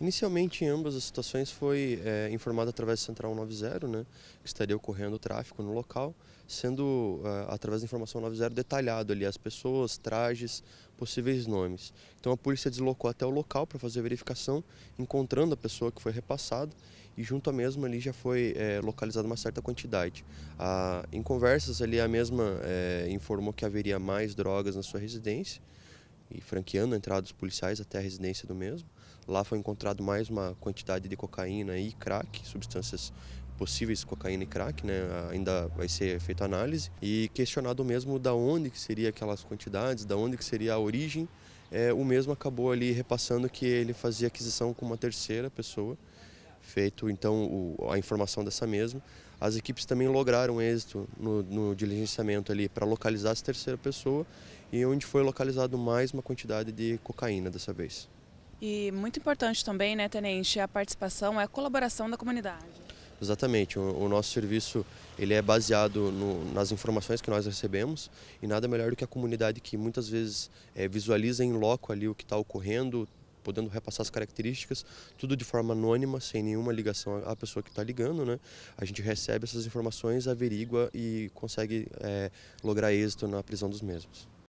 Inicialmente, em ambas as situações, foi é, informado através da Central 90, né, que estaria ocorrendo o tráfico no local, sendo, é, através da informação 90, detalhado ali as pessoas, trajes, possíveis nomes. Então a polícia deslocou até o local para fazer a verificação, encontrando a pessoa que foi repassada e junto à mesma ali já foi é, localizada uma certa quantidade. A, em conversas ali a mesma é, informou que haveria mais drogas na sua residência, e franqueando a entrada dos policiais até a residência do mesmo. Lá foi encontrado mais uma quantidade de cocaína e crack, substâncias possíveis cocaína e crack, né? Ainda vai ser feita análise e questionado mesmo da onde que seria aquelas quantidades, da onde que seria a origem. É, o mesmo acabou ali repassando que ele fazia aquisição com uma terceira pessoa feito então o, a informação dessa mesma. As equipes também lograram êxito no, no diligenciamento ali para localizar essa terceira pessoa e onde foi localizado mais uma quantidade de cocaína dessa vez. E muito importante também, né, Tenente, a participação, é a colaboração da comunidade. Exatamente, o, o nosso serviço ele é baseado no, nas informações que nós recebemos e nada melhor do que a comunidade que muitas vezes é, visualiza em loco ali o que está ocorrendo, podendo repassar as características, tudo de forma anônima, sem nenhuma ligação à pessoa que está ligando. Né? A gente recebe essas informações, averigua e consegue é, lograr êxito na prisão dos mesmos.